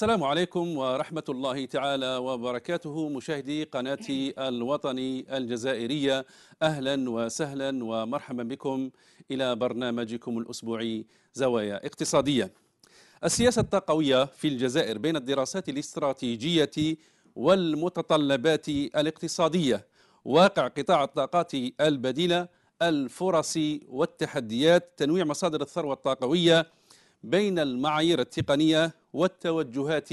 السلام عليكم ورحمة الله تعالى وبركاته مشاهدي قناة الوطني الجزائرية أهلا وسهلا ومرحبا بكم إلى برنامجكم الأسبوعي زوايا اقتصادية السياسة التقوية في الجزائر بين الدراسات الاستراتيجية والمتطلبات الاقتصادية واقع قطاع الطاقات البديلة الفرص والتحديات تنويع مصادر الثروة الطاقوية بين المعايير التقنية والتوجهات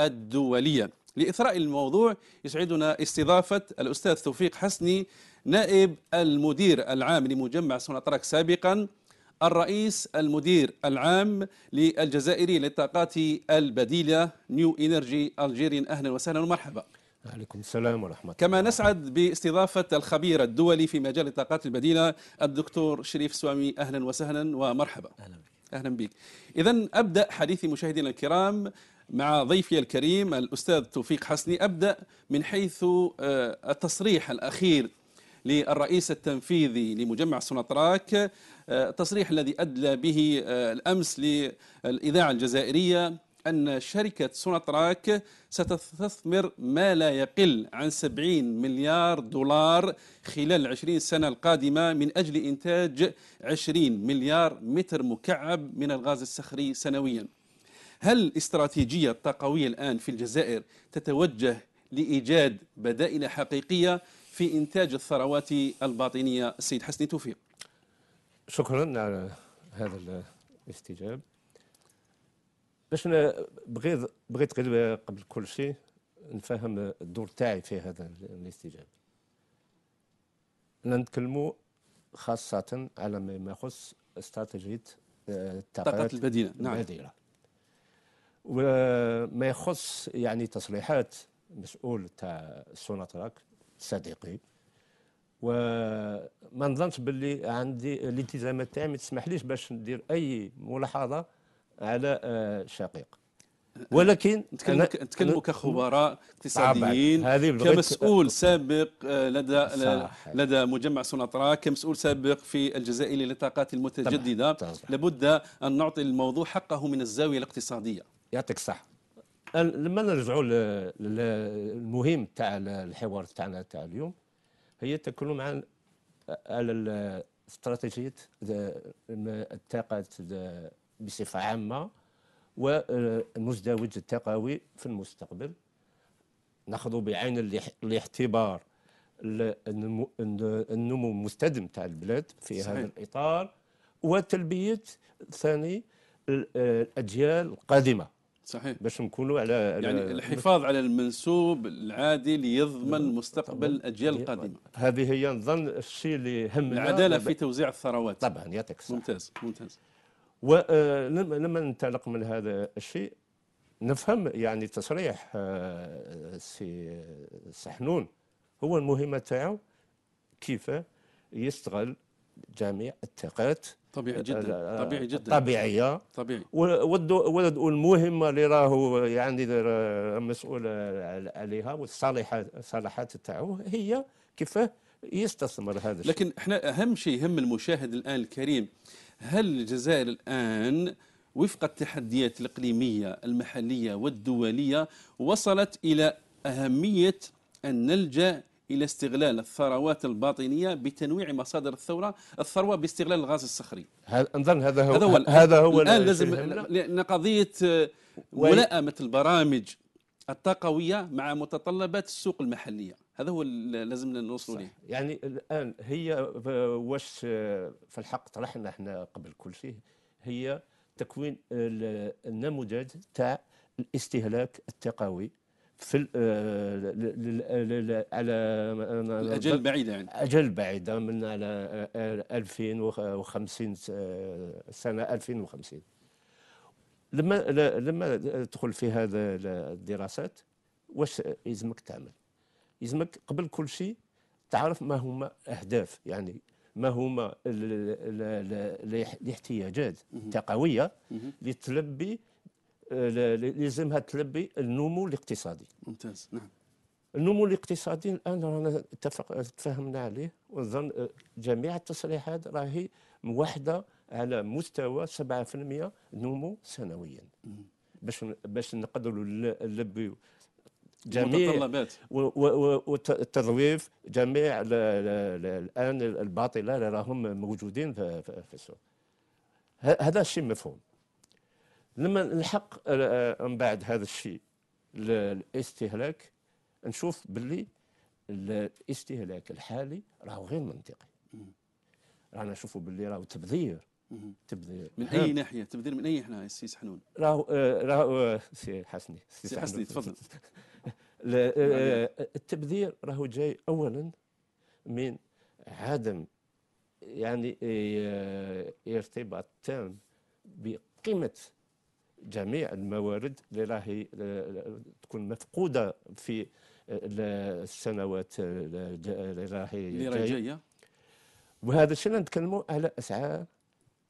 الدولية لإثراء الموضوع يسعدنا استضافة الأستاذ توفيق حسني نائب المدير العام لمجمع سونا ترك سابقا الرئيس المدير العام للجزائري للطاقات البديلة نيو إنرجي ألجيريان أهلا وسهلا ومرحبا عليكم السلام ورحمة الله كما نسعد باستضافة الخبير الدولي في مجال الطاقات البديلة الدكتور شريف سوامي أهلا وسهلا ومرحبا أهلا بك. أهلا بك إذا أبدأ حديثي مشاهدينا الكرام مع ضيفي الكريم الأستاذ توفيق حسني أبدأ من حيث آه، التصريح الأخير للرئيس التنفيذي لمجمع سوناطراك التصريح آه، الذي أدلى به آه، الأمس للإذاعة الجزائرية أن شركة سوناتراك ستستثمر ما لا يقل عن 70 مليار دولار خلال 20 سنة القادمة من أجل إنتاج 20 مليار متر مكعب من الغاز الصخري سنويا هل الاستراتيجية الطاقوية الآن في الجزائر تتوجه لإيجاد بدائل حقيقية في إنتاج الثروات الباطنية السيد حسني توفيق شكرا على هذا الاستجابة باش بغيت بغيت غير قبل كل شيء نفهم الدور تاعي في هذا الاستجابه نتكلموا خاصه على ما يخص استراتيجيه آه، الطاقه البديله نعم البديله وما يخص يعني تصريحات مسؤول تاع سوناتراك صديقي وما نظنش باللي عندي الالتزامات تاعي ما تسمحليش باش ندير اي ملاحظه على آه، شقيق ولكن نتكلم كخبراء اقتصاديين كمسؤول سابق آه، لدى صحيح. لدى مجمع سوناطرا كمسؤول سابق في الجزائر للطاقات المتجدده طبعا. طبعا. لابد ان نعطي الموضوع حقه من الزاويه الاقتصاديه يعطيك صح لما نرجعوا للمهم تاع الحوار تاعنا تاع اليوم هي تكلم عن على استراتيجيه الطاقه بصفة عامة ومزدوج التقاوي في المستقبل ناخذ بعين الاعتبار النمو المستدام تاع البلاد في صحيح. هذا الاطار وتلبيه ثاني الاجيال القادمه صحيح باش نكونوا على يعني الحفاظ على المنسوب العادي ليضمن مستقبل الاجيال القادمه هذه هي نظن الشيء اللي همنا العداله في توزيع الثروات طبعا يعطيك الصحه ممتاز ممتاز ولما آه، ننطلق من هذا الشيء نفهم يعني تصريح السي آه، سحنون هو المهمه تاعو كيف يستغل جميع الثقات طبيعي جدا آه، طبيعي جدا طبيعيه طبيعي والمهمه اللي راهو يعني مسؤول عليها والصالحات الصالحات تاعو هي كيفاه يستثمر هذا الشيء لكن احنا اهم شيء يهم المشاهد الان الكريم هل الجزائر الآن وفق التحديات الإقليمية المحلية والدولية وصلت إلى أهمية أن نلجأ إلى استغلال الثروات الباطنية بتنويع مصادر الثورة الثروة باستغلال الغاز الصخري نظن هذا هو هذا هو, هذا هو الآن لازم لأن قضية آه، ملائمة البرامج الطاقوية مع متطلبات السوق المحلية هذا هو لازم نوصلوا ليه يعني الان هي واش في الحق طرحنا احنا قبل كل شيء هي تكوين النموذج تاع الاستهلاك التقوي في على الاجل البعيده يعني اجل بعيده من على 2050 سنه 2050 لما لما تدخل في هذا الدراسات واش يلزمك تعمل يزمك قبل كل شيء تعرف ما هما اهداف يعني ما هما الاحتياجات التقويه لتلبي لازمها تلبي النمو الاقتصادي ممتاز نعم النمو الاقتصادي الان رانا تفهمنا عليه ونظن جميع التصريحات راهي موحده على مستوى 7% نمو سنويا باش باش نقدروا نلبيو جميع والتضويف جميع الان الباطله اللي راهم موجودين في السوق هذا الشيء مفهوم لما نلحق آه، آه، من بعد هذا الشيء الاستهلاك نشوف باللي الاستهلاك الحالي راهو غير منطقي رانا نشوفوا باللي راهو تبذير تبذير من اي ناحيه تبذير من اي ناحيه سي حنون راهو آه، راهو سي حسني سي حسني تفضل آه، آه، نعم، نعم. آه، التبذير راهو جاي اولا من عدم يعني ارتباط تام بقيمه جميع الموارد اللي راهي تكون مفقوده في السنوات اللي راهي اللي راهي جايه وهذا الشيء اللي نتكلموا على اسعار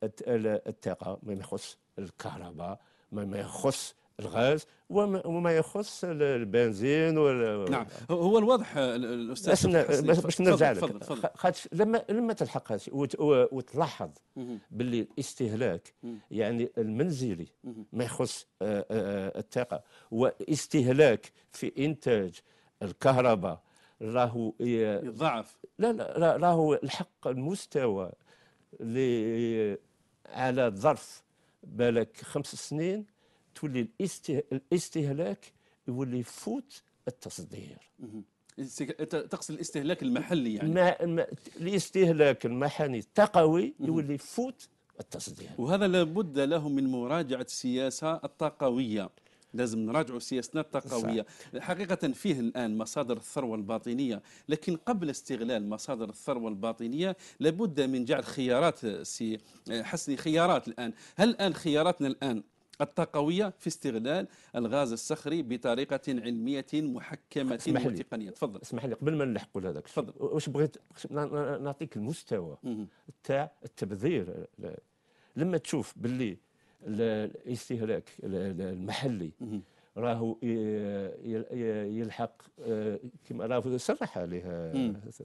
الطاقه ما يخص الكهرباء ما يخص الغاز وما يخص البنزين وال... نعم هو الواضح الاستاذ باش نرجع لك خاطر لما لما تلحق هذا وتلاحظ باللي الاستهلاك يعني المنزلي ما يخص آه، آه، آه، الطاقه واستهلاك في انتاج الكهرباء راهو يضعف لا لا راهو الحق المستوى اللي على ظرف بالك خمس سنين تولي الاستهلاك يولي يفوت التصدير تقصد الاستهلاك المحلي يعني ما ما الاستهلاك المحلي التقوي يولي يفوت التصدير وهذا لابد له من مراجعه السياسه الطاقويه لازم نراجعوا سياستنا الطاقويه حقيقه فيه الان مصادر الثروه الباطنيه لكن قبل استغلال مصادر الثروه الباطنيه لابد من جعل خيارات سي حسن خيارات الان هل الان خياراتنا الان الطاقوية في استغلال الغاز الصخري بطريقة علمية محكمة وتقنية تفضل اسمح لي قبل ما نلحقوا لهذاك تفضل واش بغيت نعطيك المستوى تاع التبذير لما تشوف باللي الاستهلاك المحلي مه. راهو يلحق آه، كما راهو صرح عليه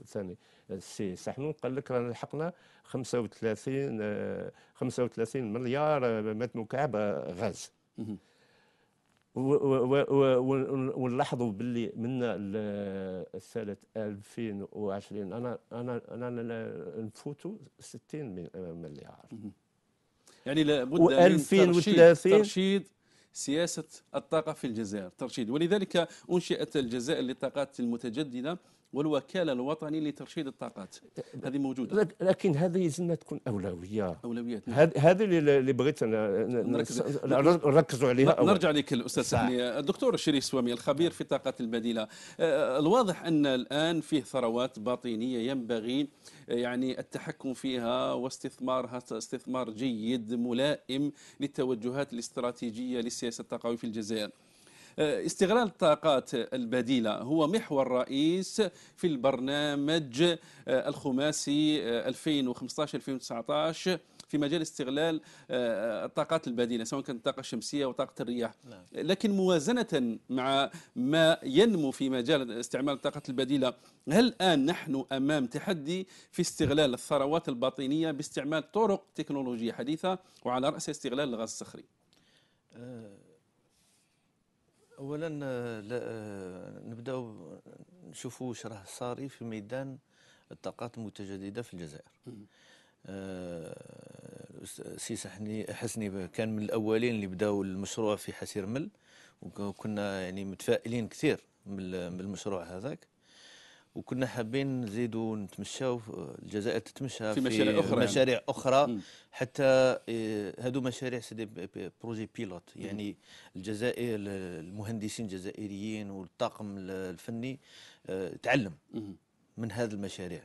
ثاني السي سحنون قال لك رانا لحقنا 35 35 آه، مليار آه، متر مكعب غاز ونلاحظوا باللي من سنه 2020 انا انا انا نفوتوا 60 مليار يعني لابد من ترشيد, ترشيد سياسة الطاقة في الجزائر ترشيد ولذلك أنشئت الجزائر للطاقات المتجددة والوكاله الوطني لترشيد الطاقات هذه موجوده لكن هذه لازم تكون اولويه اولويات هذه اللي بغيت انا نركزوا عليها أول. نرجع لك الاستاذ سحني الدكتور شريف سوامي الخبير في الطاقات البديله آه، الواضح ان الان فيه ثروات باطنيه ينبغي يعني التحكم فيها واستثمارها استثمار جيد ملائم للتوجهات الاستراتيجيه للسياسه الطاقويه في الجزائر استغلال الطاقات البديلة هو محور رئيس في البرنامج آه، الخماسي 2015-2019 آه، في مجال استغلال الطاقات آه، البديله سواء كانت الطاقه الشمسيه او طاقه الرياح نعم. لكن موازنه مع ما ينمو في مجال استعمال الطاقات البديله هل الان نحن امام تحدي في استغلال الثروات الباطنيه باستعمال طرق تكنولوجيه حديثه وعلى راس استغلال الغاز الصخري أه اولا آه، آه، نبداو نشوفوا واش راه صاري في ميدان الطاقات المتجدده في الجزائر آه، سي حسني حسني كان من الاولين اللي بداو المشروع في حسير مل وكنا يعني متفائلين كثير من المشروع هذاك وكنا حابين نزيدوا نتمشاو الجزائر تتمشى في, في مشاريع اخرى يعني. مشاريع يعني. اخرى حتى آه، هادو مشاريع سيدي بروجي بيلوت يعني الجزائر المهندسين الجزائريين والطاقم الفني آه، تعلم من هذه المشاريع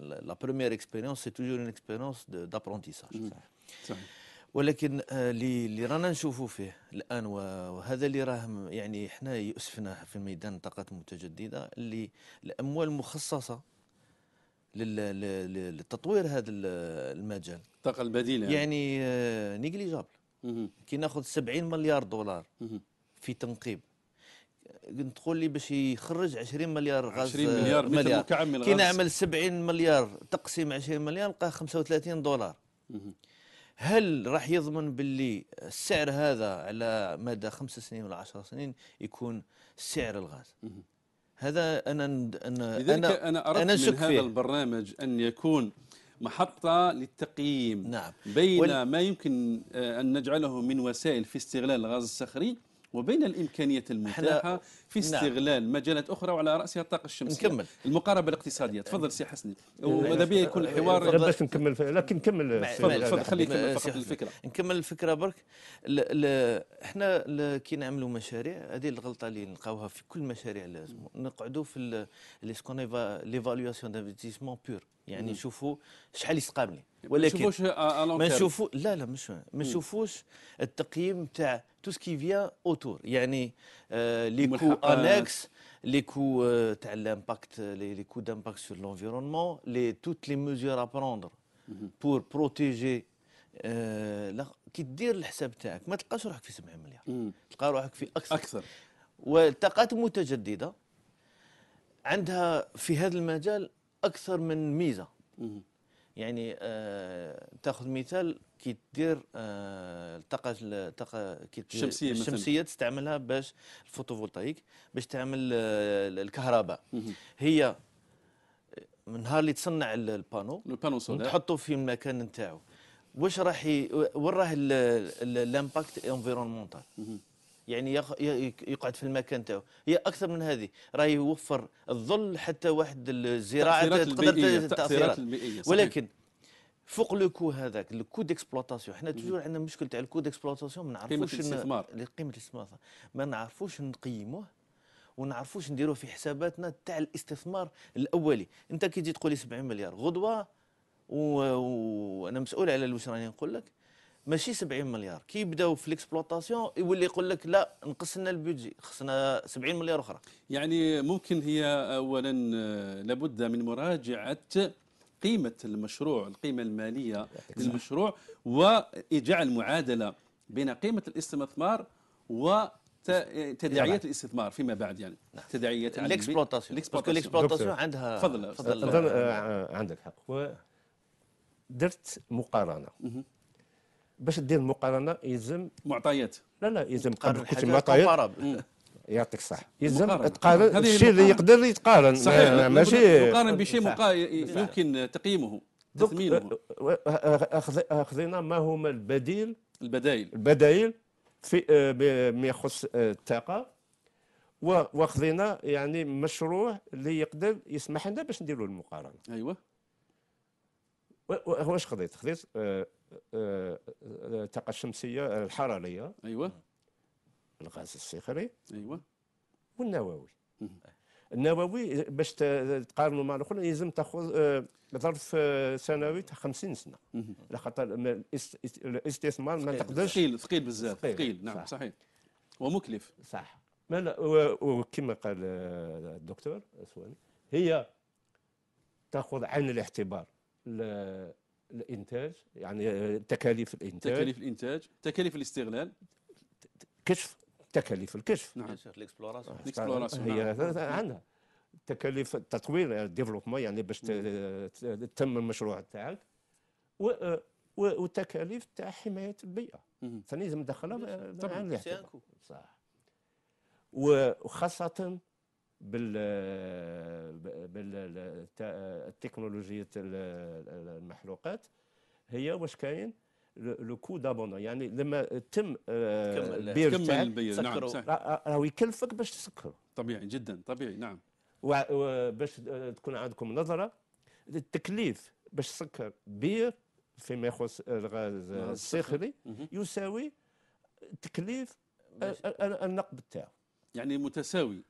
لا بروميير اكسبيريونس سي توجور اكسبيريونس دابرونتيساج صحيح صحيح ولكن اللي آه، رانا نشوفوا فيه الان وهذا اللي راه يعني احنا يؤسفنا في الميدان الطاقات المتجدده اللي الاموال المخصصه للتطوير هذا المجال الطاقه البديله يعني, يعني نيجليجابل آه، كي ناخذ 70 مليار دولار في تنقيب تقول لي باش يخرج 20 مليار غاز 20 آه، مليار متر مكعب من الغاز كي نعمل 70 مليار تقسيم 20 مليار نلقاه 35 دولار هل راح يضمن باللي السعر هذا على مدى خمس سنين ولا عشر سنين يكون سعر الغاز هذا انا انا انا, أنا اردت أنا من هذا فيه. البرنامج ان يكون محطة للتقييم نعم. بين وال... ما يمكن آه، أن نجعله من وسائل في استغلال الغاز الصخري وبين الإمكانية المتاحة في نعم. استغلال مجالات اخرى وعلى راسها الطاقه الشمسيه نكمل المقاربه الاقتصاديه تفضل سي حسني وماذا بيا يكون الحوار باش نكمل لكن نكمل تفضل خلي يكمل فقط الفكره نكمل الفكره برك احنا كي نعملوا مشاريع هذه الغلطه اللي نلقاوها في كل المشاريع لازم نقعدوا في لي سكون ليفالواسيون دانفستيسمون بور يعني نشوفوا شحال لي ولكن ما نشوفوا لا لا مش ما نشوفوش التقييم تاع تو سكي فيا اوتور يعني لي كو انكس لي كو تاع l'impact لي كو دامباكت سور لونفيرونمون لي توت لي les ابروندر بور بروتيجي mm كي دير الحساب تاعك ما تلقاش روحك في 7 مليار تلقى روحك في اكثر اكثر والطاقات المتجدده عندها في هذا المجال اكثر من ميزه يعني آه تاخذ مثال كي دير آه، الطاقه الطاقه كي الشمسيه الشمسيه تستعملها باش الفوتوفولتايك باش تعمل آه، الكهرباء هي آه، من نهار اللي تصنع البانو البانو سولير تحطه في المكان نتاعو واش راح وين راه الامباكت انفيرونمونتال يعني يقعد في المكان تاعو هي اكثر من هذه راه يوفر الظل حتى واحد الزراعه تقدر تاثيرات ولكن فوق لو كو هذاك الكو ديكسبلوطاسيون حنا توجور عندنا مشكل تاع الكو ديكسبلوطاسيون ما نعرفوش قيمه الاستثمار ما نعرفوش نقيموه ونعرفوش نديروه في حساباتنا تاع الاستثمار الاولي انت كي تجي تقول لي 70 مليار غدوه وانا مسؤول على واش راني نقول لك ماشي 70 مليار كي يبداو في ليكسبلوطاسيون يولي يقول لك لا نقص لنا البيدجي خصنا 70 مليار اخرى يعني ممكن هي اولا آه، لابد من مراجعه قيمه المشروع القيمه الماليه للمشروع وجعل معادله بين قيمه الاستثمار و تداعيات الاستثمار فيما بعد يعني نعم. تداعيات يعني الاكسبلوتاسيون الاكسبلوتاسيون عندها فضل فضل اظن آه، آه، عندك حق درت مقارنه باش دير المقارنه يلزم معطيات لا لا يلزم قبل كل معطيات يعطيك الصحه يلزم تقارن الشيء اللي يقدر يتقارن صحيح ماشي يقارن بشيء مقا... يمكن تقييمه تثمينه اخذنا ما هما البديل البدائل البدائل في بما يخص الطاقه واخذنا يعني مشروع اللي يقدر يسمح لنا باش نديروا المقارنه ايوه واش خذيت خذيت الطاقه الشمسيه الحراريه ايوه الغاز الصخري ايوه والنووي النووي باش تقارنوا مع الاخر لازم تاخذ آه، ظرف آه، سنوي تاع 50 سنه على خاطر الاستثمار ما تقدرش ثقيل ثقيل بزاف ثقيل نعم صح. صحيح ومكلف صح وكما قال آه، الدكتور سواني هي تاخذ عين الاعتبار الانتاج يعني تكاليف الانتاج تكاليف الانتاج تكاليف الاستغلال كشف تكاليف الكشف نعم الاكسبلوراسيون آه، الاكسبلوراسيون هي نعم. عندها تكاليف التطوير ديفلوبمون يعني, يعني باش تتم المشروع تاعك وتكاليف تاع حمايه البيئه ثاني لازم ندخلها طبعا صح وخاصه بال بالتكنولوجيا المحروقات هي واش كاين لو كو دابونا يعني لما تم البير آه، تكمل البير نعم آه، راهو يكلفك باش تسكر طبيعي جدا طبيعي نعم وباش آه، تكون عندكم نظره التكليف باش تسكر بير فيما يخص الغاز الصخري يساوي تكليف النقب تاعو يعني متساوي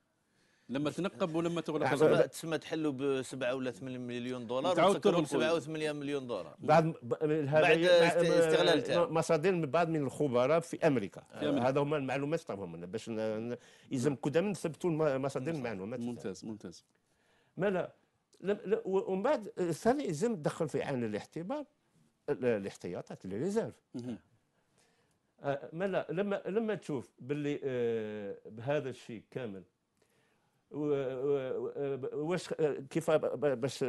لما تنقب ولما تغلق يعني تسمى تحلوا ب 7 ولا 8 مليون دولار تعاود ب 7 و8 مليون دولار بعد بعد استغلال مصادر من بعض من الخبراء في امريكا هذا هما المعلومات تاعهم لنا باش يلزم نعم. قدام نثبتوا مصادر المعلومات ممتاز ممتاز مالا ومن بعد ثاني يلزم تدخل في عين الاحتبار الاحتياطات اللي ريزيرف مالا آه، لما لما تشوف باللي آه، بهذا الشيء كامل واش كيف باش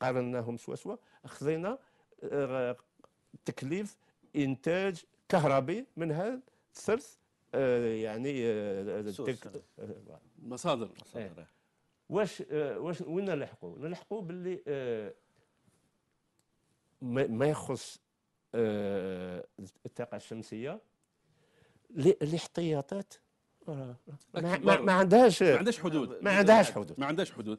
قارناهم سوا سوا خذينا آه، تكليف انتاج كهربي من هذا الثلث يعني مصادر واش واش وين نلحقوا نلحقوا باللي آه، ما يخص آه، الطاقه الشمسيه الاحتياطات ما, ما, ما عندهاش ما عندهاش حدود ما عندهاش حدود ما عندهاش حدود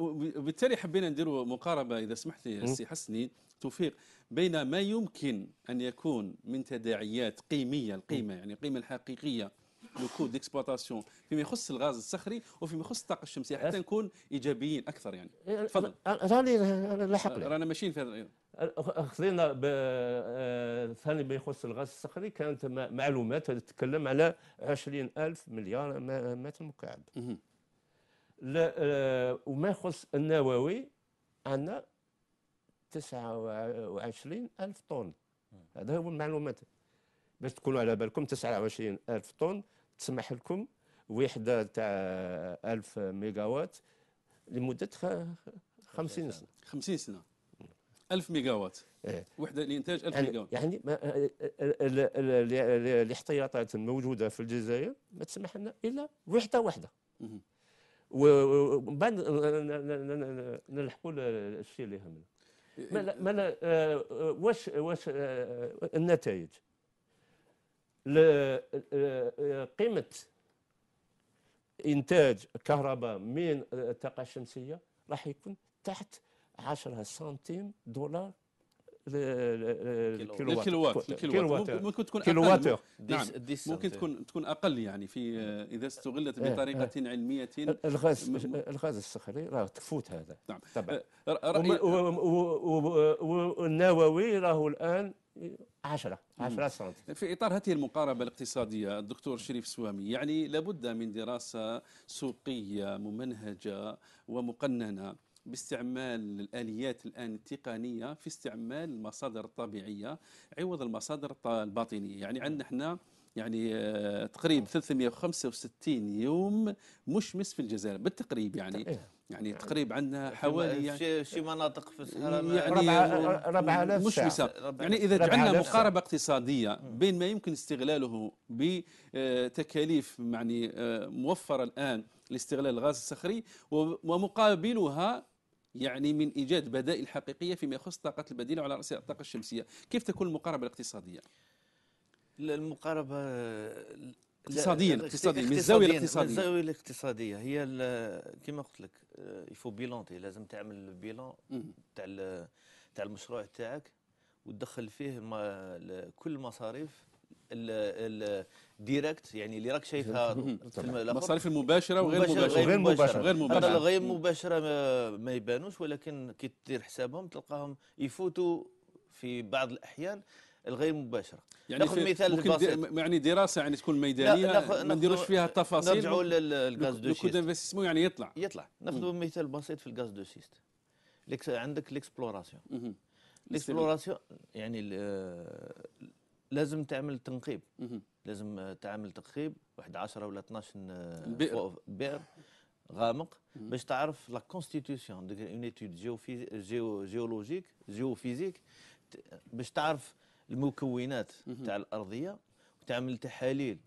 وبالتالي حبينا نديروا مقاربه اذا سمحت لي سي حسني توفيق بين ما يمكن ان يكون من تداعيات قيميه القيمه يعني القيمه الحقيقيه لو كو ديكسبلوطاسيون فيما يخص الغاز الصخري وفيما يخص الطاقه الشمسيه حتى نكون ايجابيين اكثر يعني إيه، إيه، تفضل راني لي رانا ماشيين في هذا خذينا آه، ثاني ما يخص الغاز الصخري كانت معلومات تتكلم على 20000 مليار متر مكعب آه، وما يخص النووي عندنا 29000 طن هذا هو المعلومات باش تكونوا على بالكم 29000 طن تسمح لكم وحده تاع 1000 ميجاوات لمده 50 سنه 50 سنه 1000 ميجاوات إيه. وحده لانتاج 1000 ميجاوات يعني, يعني الاحتياطات الموجوده في الجزائر ما تسمح لنا الا وحده واحده ومن بعد نلحقوا الشيء اللي يهمنا ما آه، آه، واش واش آه، النتائج آه، قيمه انتاج الكهرباء من الطاقه الشمسيه راح يكون تحت 10 سنتيم دولار الكيلووات الكيلووات ممكن تكون اقل ممكن نعم. تكون اقل يعني في آه، اذا استغلت إيه، بطريقه إيه. علميه الغاز الغاز الصخري راه تفوت هذا نعم طبعا آه، والنووي راهو الان 10 10 سم في اطار هذه المقاربه الاقتصاديه الدكتور شريف سوامي يعني لابد من دراسه سوقيه ممنهجه ومقننه باستعمال الاليات الان التقنيه في استعمال المصادر الطبيعيه عوض المصادر الباطنيه يعني عندنا احنا يعني آه، تقريب 365 آه. يوم مشمس في الجزائر بالتقريب يعني يعني, يعني تقريبا عندنا حوالي يعني شي مناطق في الصحراء يعني ربع آلاف مش يعني اذا جعلنا مقاربه اقتصاديه بين ما يمكن استغلاله بتكاليف آه، يعني آه، موفره الان لاستغلال الغاز الصخري ومقابلها يعني من ايجاد بدائل حقيقيه فيما يخص الطاقه البديله على راسها الطاقه الشمسيه، كيف تكون المقاربه الاقتصاديه؟ المقاربة اقتصاديا اقتصاديا من الزاويه الاقتصاديه من الزاويه الاقتصاديه هي كما قلت لك يفو آه، بيلونتي لازم تعمل بيلون تاع تاع المشروع تاعك وتدخل فيه كل المصاريف الديريكت يعني اللي راك شايفها المصاريف المباشره وغير المباشره غير مباشره غير مباشره غير مباشره ما يبانوش ولكن كي تدير حسابهم تلقاهم يفوتوا في بعض الاحيان الغير مباشره يعني ناخذ مثال ممكن يعني دراسه يعني تكون ميدانيه ناخد ما نديروش فيها التفاصيل نرجعوا للغاز دو سيست يعني يطلع يطلع ناخذ مثال بسيط في الغاز دو سيست عندك ليكسبلوراسيون ليكسبلوراسيون يعني لازم تعمل تنقيب لازم تعمل تنقيب واحد 10 ولا 12 بئر غامق باش تعرف لا كونستيتيوسيون اون ايتود جيولوجيك جيوفيزيك باش تعرف المكونات تاع الارضيه وتعمل تحاليل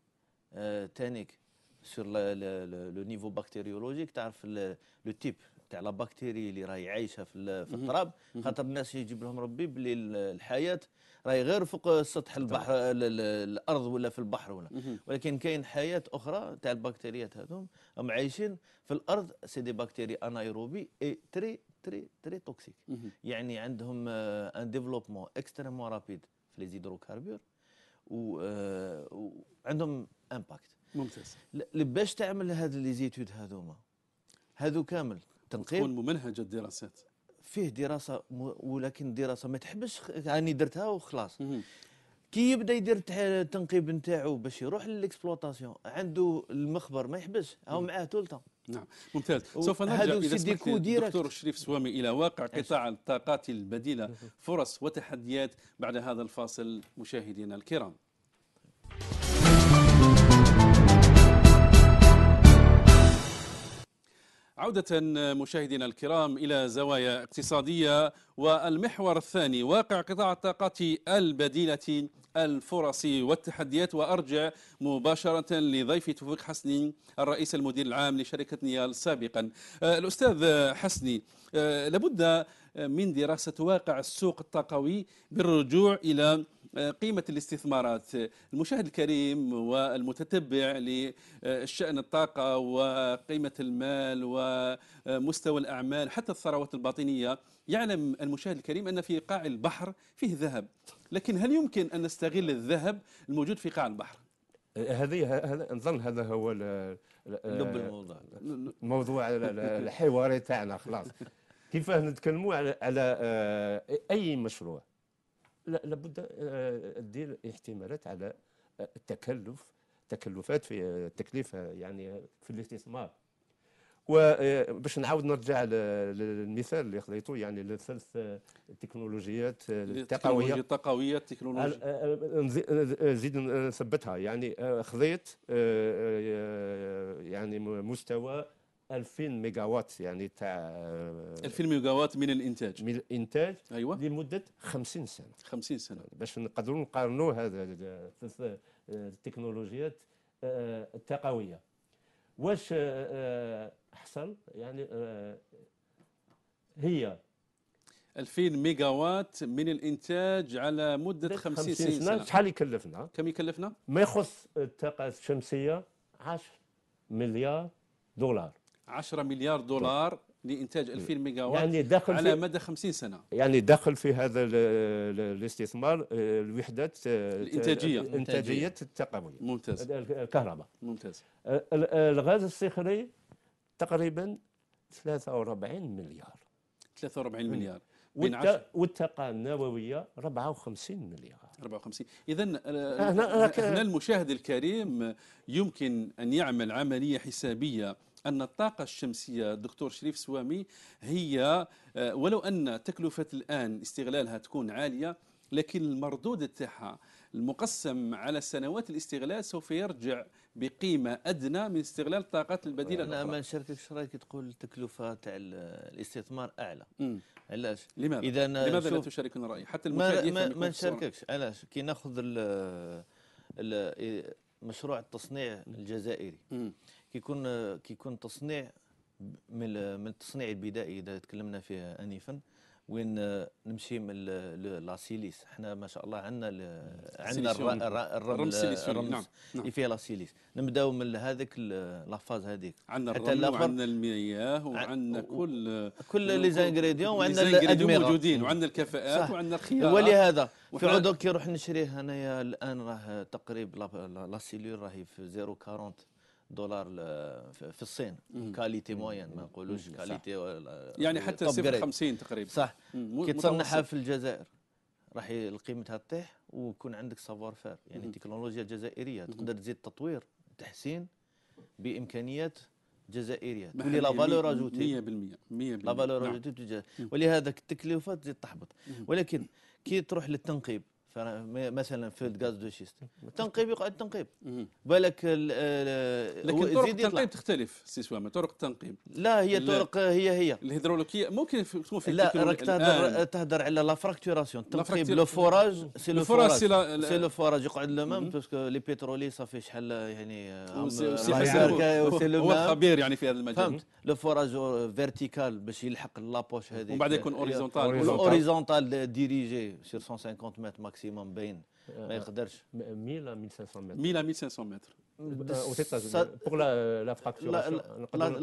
آه، تانيك سور لو نيفو بكتيريولوجيك تعرف لو تيب تاع لا بكتيري اللي راهي عايشه في, في التراب خاطر الناس يجيب لهم ربي بلي الحياه راهي غير فوق سطح البحر الارض ولا في البحر ولا ولكن كاين حياه اخرى تاع البكتيريات هذوم هم عايشين في الارض سي دي بكتيري انايروبي اي تري تري تري توكسيك يعني عندهم ان ديفلوبمون اكستريمون رابيد لي زيدروكاربور وعندهم آه، امباكت ممتاز باش تعمل هاد لي زيتود هذوما هذو كامل تنقيب تكون ممنهجه الدراسات فيه دراسه ولكن دراسه ما تحبش يعني درتها وخلاص كي يبدا يدير التنقيب نتاعو باش يروح للاكسبلوطاسيون عنده المخبر ما يحبش هو معاه ثلثه نعم ممتاز سوف نرجع الى سمحت دكتور شريف سوامي الى واقع قطاع الطاقات البديله فرص وتحديات بعد هذا الفاصل مشاهدينا الكرام عودة مشاهدينا الكرام إلى زوايا اقتصادية والمحور الثاني واقع قطاع الطاقة البديلة الفرص والتحديات وأرجع مباشرة لضيفي توفيق حسني الرئيس المدير العام لشركة نيال سابقا آه، الأستاذ حسني آه، لابد من دراسة واقع السوق الطاقوي بالرجوع إلى قيمة الاستثمارات المشاهد الكريم والمتتبع لشأن الطاقة وقيمة المال ومستوى الأعمال حتى الثروات الباطنية يعلم المشاهد الكريم أن في قاع البحر فيه ذهب لكن هل يمكن أن نستغل الذهب الموجود في قاع البحر؟ هذه نظن هذا هو لب الموضوع موضوع الحواري تاعنا خلاص كيفاه نتكلموا على على آه، اي مشروع لابد آه، دير احتمالات على آه، التكلف تكلفات في آه، التكلفه يعني في الاستثمار وباش نعاود نرجع للمثال اللي خليته يعني لثلاث التكنولوجيات التقويه التقويه التكنولوجيا نزيد نثبتها يعني خذيت يعني مستوى 2000 ميجا وات يعني تاع 2000 ميجا وات من الانتاج من الانتاج ايوه لمده 50 سنه 50 سنه يعني باش نقدروا نقارنوا هذا التكنولوجيات آه، التقويه آه، واش آه، حصل يعني هي 2000 ميجا وات من الانتاج على مده 50 سنه, سنة. شحال يكلفنا كم يكلفنا ما يخص الطاقه الشمسيه 10 مليار دولار 10 مليار طيب. دولار طيب. لانتاج 2000 وات يعني, يعني دخل على مدى 50 سنه يعني دخل في هذا الاستثمار آه، الوحدات آه، الانتاجيه آه، انتاجيه التقاوي ممتاز الكهرباء ممتاز الغاز الصخري تقريبا 43 مليار 43 مليار والت... والطاقه النوويه 54 مليار 54 اذا هنا المشاهد الكريم يمكن ان يعمل عمليه حسابيه أن الطاقة الشمسية دكتور شريف سوامي هي آه، ولو أن تكلفة الآن استغلالها تكون عالية لكن المردود تاعها المقسم على سنوات الاستغلال سوف يرجع بقيمة أدنى من استغلال الطاقات البديلة أنا ما نشارككش رأيك تقول التكلفة تاع الاستثمار أعلى علاش لماذا إذا لماذا لا تشاركنا رأيي حتى المشاهدين ما, ما, ما نشارككش علاش كي ناخذ مشروع التصنيع الجزائري مم. كيكون كيكون تصنيع من من التصنيع البدائي اذا تكلمنا فيه انيفا وين نمشي من لاسيليس احنا ما شاء الله عندنا عندنا الرمل الرمل نعم،, نعم. اللي فيها لاسيليس نبداو من هذاك لافاز هذيك عندنا الرمل وعندنا المياه وعندنا كل كل لي زانغريديون وعندنا الادمغه موجودين وعندنا الكفاءات وعندنا الخيارات ولهذا في عضو كي نروح نشريه انايا الان راه تقريب لاسيلير راهي في 0.40 دولار في الصين كاليتي موين ما نقولوش كاليتي يعني حتى 50 تقريبا صح كي تصنعها في الجزائر راح قيمتها تطيح ويكون عندك سافوار فير يعني التكنولوجيا الجزائريه تقدر تزيد تطوير تحسين بامكانيات جزائريه تولي لا فالور اجوتي 100% 100% لا فالور نعم. اجوتي ولهذا التكلفه تزيد تحبط ولكن كي تروح للتنقيب مثلا في غاز دو شيست التنقيب يقعد تنقيب بالك لكن طرق التنقيب تختلف سي سوام طرق التنقيب لا هي طرق هي هي الهيدروليكيه ممكن تكون في لا راك تهدر تهدر على لا فراكتوراسيون التنقيب لو فوراج سي لو فوراج سي لو فوراج يقعد لو ميم باسكو لي بترولي صافي شحال يعني هو خبير يعني في هذا المجال فهمت لو فوراج فيرتيكال باش يلحق لابوش هذه ومن بعد يكون اوريزونتال اوريزونتال ديريجي سير 150 متر ماكسيموم ماكسيموم آه، باين ما آه. يقدرش 1000 1500 متر 1000 1500 متر aux États-Unis pour la, la fracturation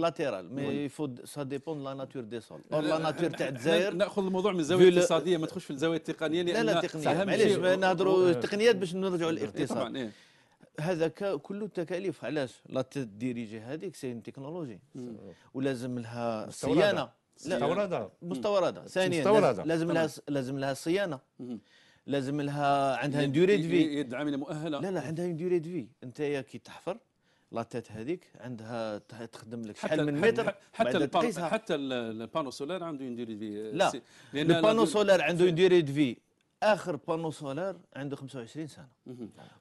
latérale mais il faut ça dépend de la nature des sols or euh, la nature تاع euh, الجزائر euh, ناخذ الموضوع من الزاويه الاقتصاديه ما تخش في الزاويه التقنيه لا لا تقنيه معليش نهضروا آه، التقنيات باش نرجعوا للاقتصاد إيه. هذا كله تكاليف علاش لا تديريجي هذيك سي تكنولوجي ولازم لها صيانه مستورده مستورده ثانيا لازم لها لازم لها صيانه لازم لها عندها دي في يد عامله مؤهله لا لا عندها دي في انت يا كي تحفر لاتات هذيك عندها تخدم لك شحال من متر حتى البان حتى البانو سولار عنده يندير في لا لان البانو سولار عنده دي في اخر بانو سولار عنده 25 سنه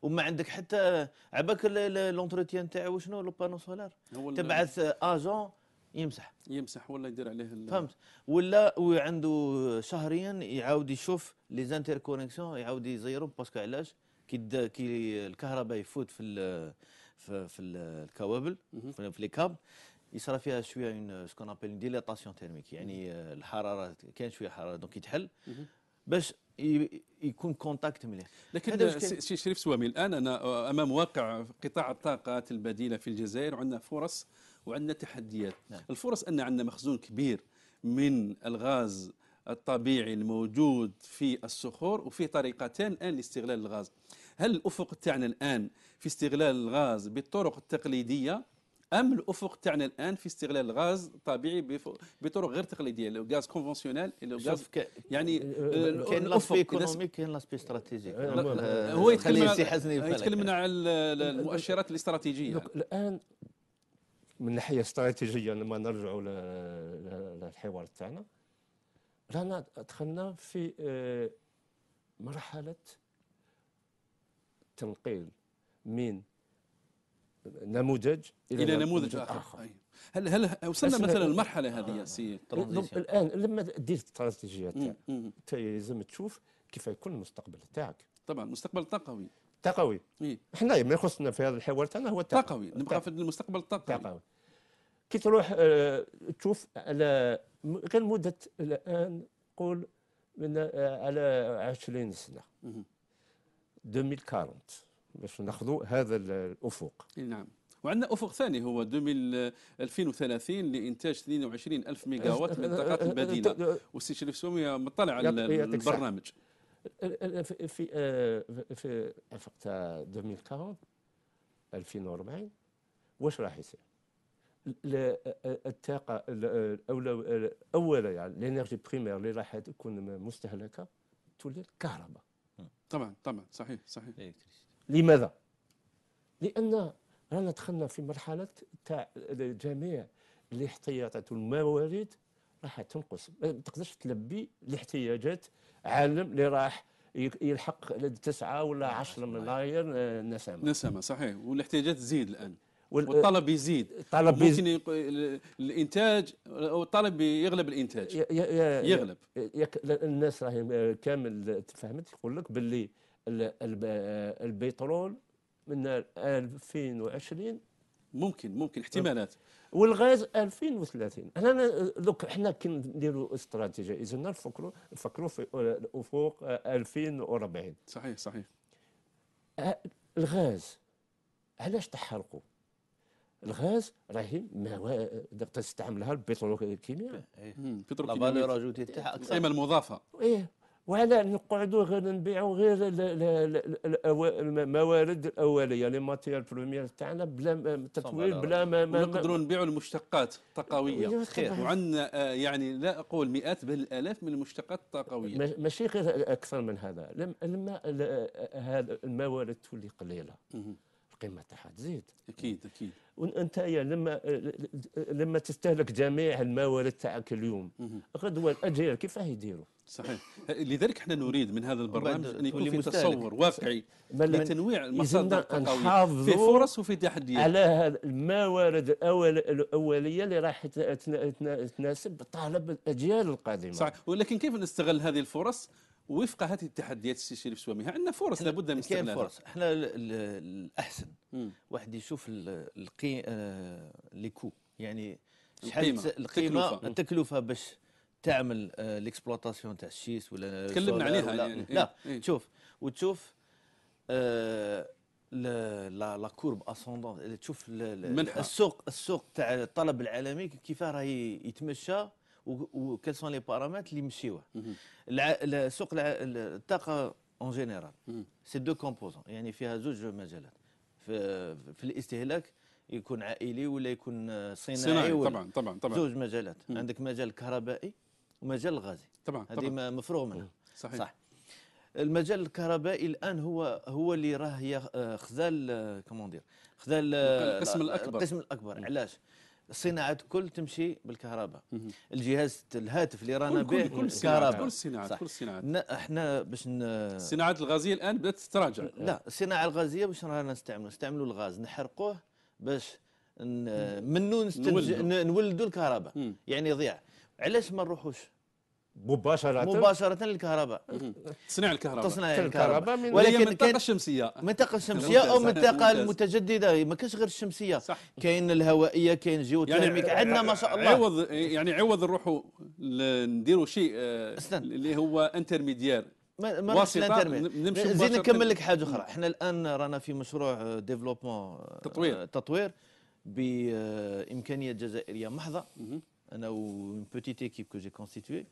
وما عندك حتى عباك لونتروتيان تاعو شنو لو بانو سولار تبعث اجون يمسح يمسح ولا يدير عليه فهمت ولا وعنده شهريا يعاود يشوف لي زانتير كونيكسيون يعاود يزيرو باسكو علاش كي كي الكهرباء يفوت في الـ في, في الكوابل في لي كاب يصرى فيها شويه اون سكون ابل ديلاتاسيون تيرميك يعني الحراره كاين شويه حراره دونك يتحل باش يكون كونتاكت مليح لكن سي شريف سوامي الان انا امام واقع قطاع الطاقات البديله في الجزائر عندنا فرص وعندنا تحديات نعم. الفرص أن عندنا مخزون كبير من الغاز الطبيعي الموجود في الصخور وفي طريقتين الآن لاستغلال الغاز هل الأفق تاعنا الآن في استغلال الغاز بالطرق التقليدية أم الأفق تاعنا الآن في استغلال الغاز الطبيعي بطرق غير تقليدية لو غاز كونفونسيونيل لو غاز ك... يعني كاين لاسبي ايكونوميك كاين لاسبي استراتيجي آه، آه، آه، هو يتكلم يتكلمنا على المؤشرات الاستراتيجية الآن من ناحيه استراتيجيه لما نرجع للحوار تاعنا رانا دخلنا في آه، مرحله تنقيل من نموذج الى, إلى نموذج اخر, آخر. هل هل وصلنا مثلا المرحله هذه آه. سي الان لما دير الاستراتيجيه تاعك لازم تشوف كيف يكون المستقبل تاعك طبعا مستقبل طاقوي التقوي إيه؟ حنا ما يخصنا في هذا الحوار تاعنا هو التقوي, التقوي. نبقى في المستقبل التقوي, التقوي. كي تروح أه تشوف على غير مده الان قول من آه، على 20 سنه 2040 باش ناخذوا هذا الافق نعم وعندنا افق ثاني هو 2030 آه، لانتاج 22 الف ميجاوات من الطاقات أه، البديله والسي شريف سومي مطلع على البرنامج في في تاع 2040 2040 واش راح يصير؟ آه، آه، الطاقه آه، اولا يعني الانرجي بريمير اللي راح تكون مستهلكه تولي الكهرباء طبعا طبعا صحيح صحيح لماذا؟ لان رانا دخلنا في مرحله تاع جميع الاحتياطات والموارد راح تنقص ما تقدرش تلبي الاحتياجات عالم اللي راح يلحق تسعة ولا 10 نعم، ملايين آه، نسمه نسمه صحيح والاحتياجات تزيد الان والطلب يزيد الطلب ممكن يق... الانتاج والطلب الطلب يغلب الانتاج ي... ي... يغلب ي... الناس راهي آه، كامل تفهمت يقول لك باللي آه، البترول من 2020 ممكن ممكن احتمالات والغاز 2030 انا دوك حنا كي نديروا استراتيجيه اذا نفكروا نفكروا في آه، آه، الافق 2040 صحيح صحيح آه، الغاز علاش تحرقوا الغاز راهي مواد تستعملها البتروكيمياء البتروكيمياء القيمه المضافه ايه ولا نقعدوا غير نبيعوا غير الموارد الاوليه لي ماتير بروميير تاعنا بلا تطوير بلا ما نقدروا نبيعوا المشتقات الطاقويه خير وعندنا آه، يعني لا اقول مئات بل الالاف من المشتقات الطاقويه ماشي غير اكثر من هذا لما آه، آه، هذا الموارد تولي قليله القيمه تاعها تزيد اكيد اكيد وانت لما أه، لما تستهلك جميع الموارد تاعك اليوم غدوه الاجيال كيفاه يديروا صحيح لذلك احنا نريد من هذا البرنامج ان يكون في تصور واقعي لتنويع المصادر في فرص وفي تحديات على الموارد الأول الاوليه اللي راح تناسب طالب الاجيال القادمه صحيح ولكن كيف نستغل هذه الفرص وفق هذه التحديات السي شريف سواميها عندنا فرص لابد من استغلالها فرص احنا الاحسن واحد يشوف القي آه، لي كو يعني شحال القيمه التكلفه باش تعمل آه، ليكسبلوطاسيون تاع الشيس ولا تكلمنا عليها ولا يعني لا إيه. إيه. تشوف وتشوف آه لا لا كورب اسوندون تشوف السوق السوق تاع الطلب العالمي كيفاه راه يتمشى وكيل سون لي بارامتر اللي يمشيوه سوق الطاقه اون جينيرال سي دو كومبوزون يعني فيها زوج مجالات في, في الاستهلاك يكون عائلي ولا يكون صناعي, صناعي ولا طبعا طبعا طبعا زوج مجالات مم. عندك مجال كهربائي ومجال الغازي طبعا هذه مفروغ منها صحيح صح المجال الكهربائي الان هو هو اللي راه خذا كومون دير خذا القسم الاكبر القسم الاكبر مم. علاش؟ الصناعات كل تمشي بالكهرباء الجهاز الهاتف اللي رانا به كل, كل الصناعات كل الصناعات كل الصناعات احنا باش ن... الصناعات الغازيه الان بدات تتراجع لا الصناعه الغازيه باش رانا نستعملوا نستعملوا الغاز نحرقوه باش ن... منو نستنج... نولدوا الكهرباء يعني يضيع علاش ما نروحوش مباشرة مباشرة للكهرباء تصنيع الكهرباء تصنيع الكهرباء من ولكن من الطاقة الشمسية منطقة الشمسية أو منطقة المتجددة ما كانش غير الشمسية صح كاين الهوائية كاين جيوثيرميك يعني عندنا ما شاء الله عوض يعني عوض نروحوا نديروا شيء آه، اللي هو انترميديير ما نمشي زيد نكمل لك حاجة أخرى احنا الآن رانا في مشروع ديفلوبمون آه، آه، تطوير تطوير بإمكانية جزائرية محضة أنا و بوتيت ايكيب كو جي كونستيتوي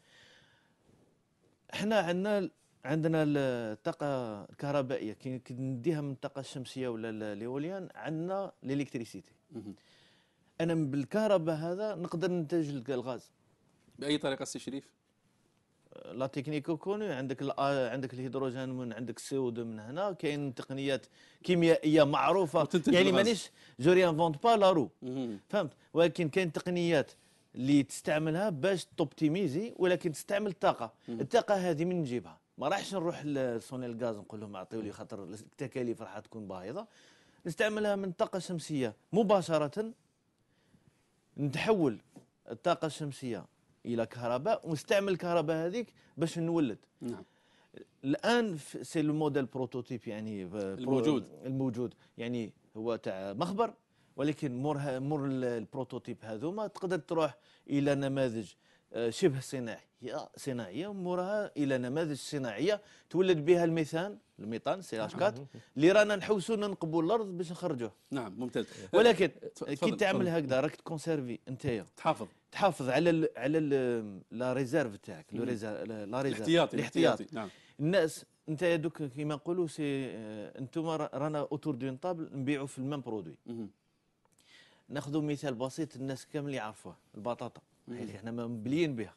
حنا عندنا عندنا الطاقه الكهربائيه كي نديها من الطاقه الشمسيه ولا الاوليان عندنا الالكتريسيتي انا بالكهرباء هذا نقدر ننتج الغاز باي طريقه سي شريف آه، لا تكنيك كوني عندك آه، عندك الهيدروجين من عندك السي او من هنا كاين تقنيات كيميائيه معروفه يعني مانيش جو ريانفونت با لا رو فهمت ولكن كاين تقنيات اللي تستعملها باش توبتيميزي ولكن تستعمل الطاقه الطاقه هذه من نجيبها ما راحش نروح لسوني الغاز نقول لهم اعطيوا لي خاطر التكاليف راح تكون باهظه نستعملها من الطاقه الشمسيه مباشره نتحول الطاقه الشمسيه الى كهرباء ونستعمل الكهرباء هذيك باش نولد نعم الان سي لو موديل بروتوتيب يعني الموجود الموجود يعني هو تاع مخبر ولكن مور مر مور البروتوتيب هذوما تقدر تروح الى نماذج آه، شبه صناعيه صناعيه ومورها الى نماذج صناعيه تولد بها الميثان الميثان سي اش 4 اللي رانا نحوسوا ننقبوا الارض باش نخرجوه نعم ممتاز ولكن كي تعمل هكذا راك تكونسيرفي انت تحافظ تحافظ على الـ على لا ريزيرف تاعك لا ريزيرف الاحتياطي الاحتياطي نعم الناس انت دوك كيما نقولوا سي آه، انتم رانا اوتور دون طابل نبيعوا في الميم برودوي ناخذ مثال بسيط الناس كامل يعرفوه البطاطا اللي احنا مبليين بها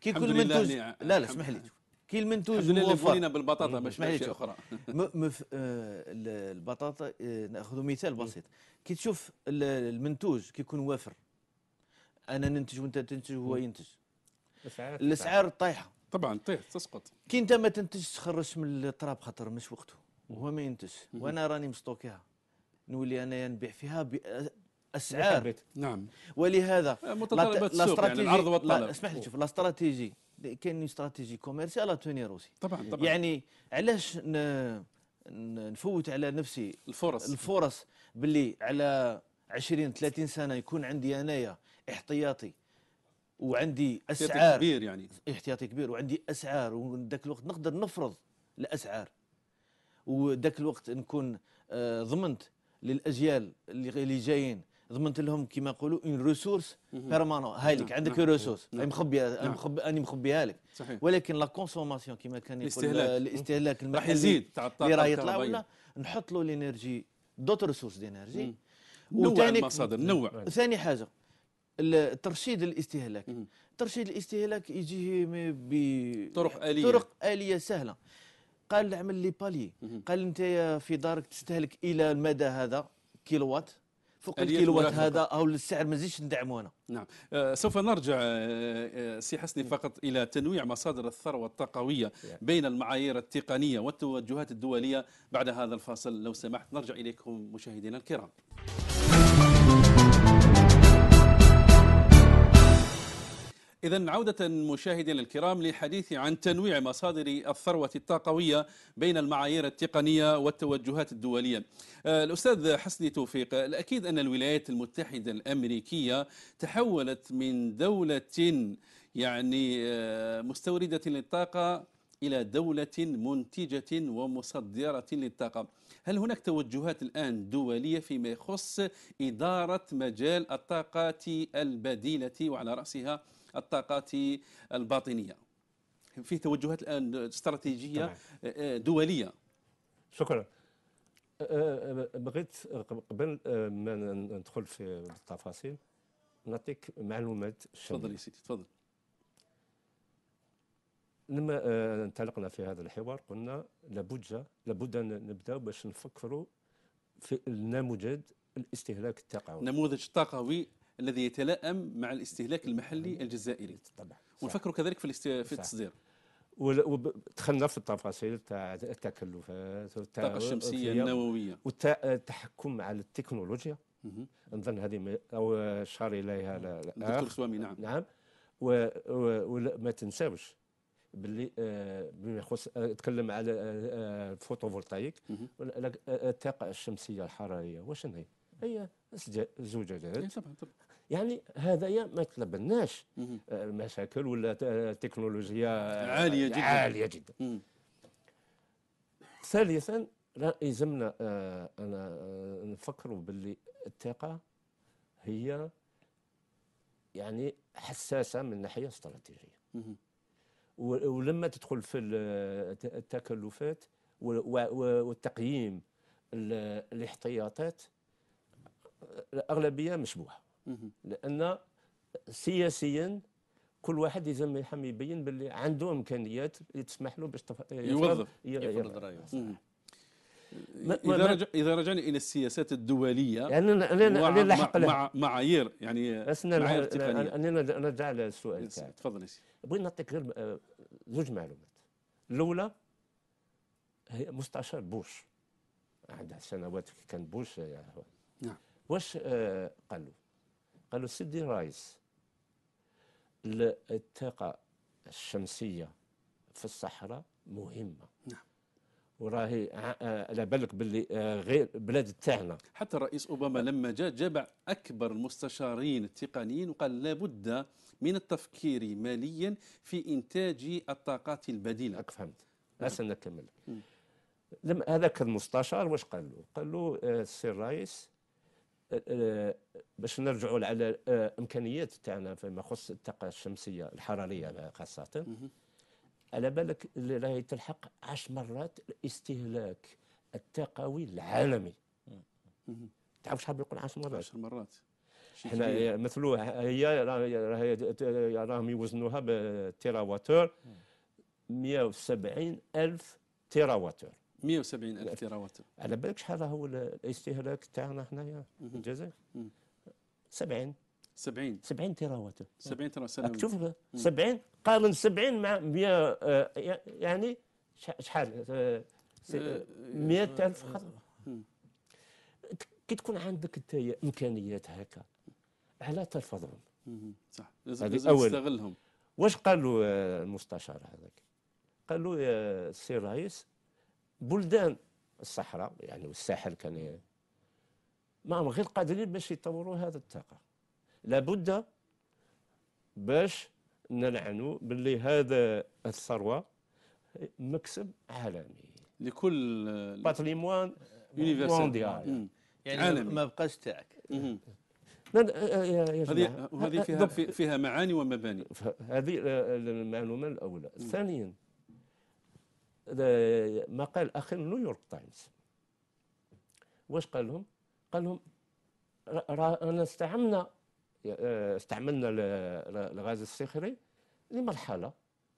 كي يكون منتوج لا لا اسمح لي كي المنتوج موفر لنا بالبطاطا باش ماشي اخرى مف... آه البطاطا آه ناخذ مثال بسيط كي تشوف المنتوج كيكون وافر انا ننتج وانت تنتج وهو ينتج الاسعار طايحه طبعا طيح تسقط كي انت ما تنتج تخرج من التراب خاطر مش وقته وهو ما ينتج وانا راني مستوكيها نولي انا نبيع فيها اسعار نعم ولهذا آه، متطلبات السوق يعني العرض والطلب اسمح لي شوف لا استراتيجي كاين استراتيجي كوميرسيال توني روسي طبعا طبعا يعني علاش نفوت على نفسي الفرص الفرص باللي على 20 30 سنه يكون عندي انايا احتياطي وعندي اسعار احتياطي كبير يعني احتياطي كبير وعندي اسعار وذاك الوقت نقدر نفرض الاسعار وذاك الوقت نكون آه، ضمنت للاجيال اللي جايين ضمنت لهم كما يقولوا اون ريسورس بيرمانون هاي لك نعم. عندك ريسورس نعم. نعم. مخبي انا مخبيها لك ولكن لا كونسوماسيون كما كان يقول الاستهلاك الاستهلاك راح يزيد تاع الطاقه اللي راه يطلع ولا نحط له لينيرجي دوت ريسورس دينرجي نوع المصادر نوع ثاني حاجه الترشيد الاستهلاك ترشيد الاستهلاك يجي بطرق اليه طرق اليه سهله قال اعمل لي بالي قال انت في دارك تستهلك الى المدى هذا كيلوات فوق الكيلوات هذا او السعر ما زيدش ندعمه انا نعم آه سوف نرجع آه, آه، سي حسني نعم. فقط الى تنويع مصادر الثروه الطاقويه بين المعايير التقنيه والتوجهات الدوليه بعد هذا الفاصل لو سمحت نرجع اليكم مشاهدينا الكرام إذا عودة مشاهدينا الكرام للحديث عن تنويع مصادر الثروة الطاقوية بين المعايير التقنية والتوجهات الدولية. آه، الأستاذ حسني توفيق الأكيد أن الولايات المتحدة الأمريكية تحولت من دولة يعني آه، مستوردة للطاقة إلى دولة منتجة ومصدرة للطاقة هل هناك توجهات الآن دولية فيما يخص إدارة مجال الطاقات البديلة وعلى رأسها الطاقات الباطنية فيه توجهات الآن استراتيجية آه، آه، دولية شكرا أه، بغيت قبل ما ندخل في التفاصيل نعطيك معلومات تفضل يا سيدي تفضل لما انطلقنا في هذا الحوار قلنا لابد لابد ان نبداو باش نفكروا في النموذج الاستهلاك الطاقوي نموذج التقاوي الذي يتلائم مع الاستهلاك المحلي الجزائري طبعا ونفكروا كذلك في الاست... في التصدير ودخلنا في التفاصيل تاع التكلفات الطاقه الشمسيه النوويه والتحكم على التكنولوجيا نظن هذه او اشار اليها الدكتور سوامي نعم نعم وما تنساوش باللي آه، بما يخص آه، تكلم على آه، الفوتوفولتايك الطاقه الشمسيه الحراريه واش هي؟ هي زجاجات إيه، طبعا طبعا يعني هذايا ما تلبناش آه، مشاكل ولا تكنولوجيا عاليه جدا عاليه جدا ثالثا يلزمنا آه، انا آه، نفكروا باللي الثقه هي يعني حساسه من ناحيه استراتيجيه ولما تدخل في التكلفات والتقييم الاحتياطات الاغلبيه مشبوهه لان سياسيا كل واحد يلزم يحمي يبين باللي عنده امكانيات اللي تسمح له باش يوظف يفرض رايه اذا رجع اذا رجعنا الى السياسات الدوليه يعني انا انا لاحق مع معايير يعني معايير تقنيه انا نرجع للسؤال تاعك تفضل سي بغيت نعطيك غير آه، زوج معلومات الاولى هي مستشار بوش عندها سنوات كان بوش نعم واش آه، قال له قالوا سيدي رايس الطاقة الشمسية في الصحراء مهمة نعم وراهي آه، آه، على بالك باللي آه، غير بلاد تاعنا حتى الرئيس اوباما لما جاء جمع اكبر المستشارين التقنيين وقال لابد من التفكير ماليا في انتاج الطاقات البديله فهمت بس نعم. نكمل لما هذاك المستشار واش قال له؟ قال له السي الرئيس آه، آه، باش نرجعوا على الامكانيات آه، تاعنا فيما يخص الطاقه الشمسيه الحراريه خاصه على بالك راهي تلحق 10 مرات الاستهلاك التقوي العالمي تعرف شحال بيقول 10 مرات 10 مرات احنا مثلو هي راهم يوزنوها بالتيراواتور 170 الف تيراواتور 170 الف تيراوات على بالك شحال هو الاستهلاك تاعنا حنايا في الجزائر 70 70 70 تيراوات 70 تيراوات شوف 70 قارن 70 مع 100 آه، يعني شحال 100 آه، آه، الف خطوه كي تكون عندك انت امكانيات هكا على ترفضهم صح لازم, تستغلهم واش قالوا المستشار هذاك قالوا يا السي الرئيس بلدان الصحراء يعني والساحل كان ما هم غير قادرين باش يطوروا هذا الطاقه لابد باش نلعنوا باللي هذا الثروه مكسب عالمي لكل باتريموان مونديال يعني عالمي. ما بقاش تاعك هذه فيها فيها معاني ومباني هذه المعلومه الاولى ثانيا مقال اخر نيويورك تايمز واش قال لهم قال لهم رانا استعملنا آه، استعملنا الغاز الصخري لمرحله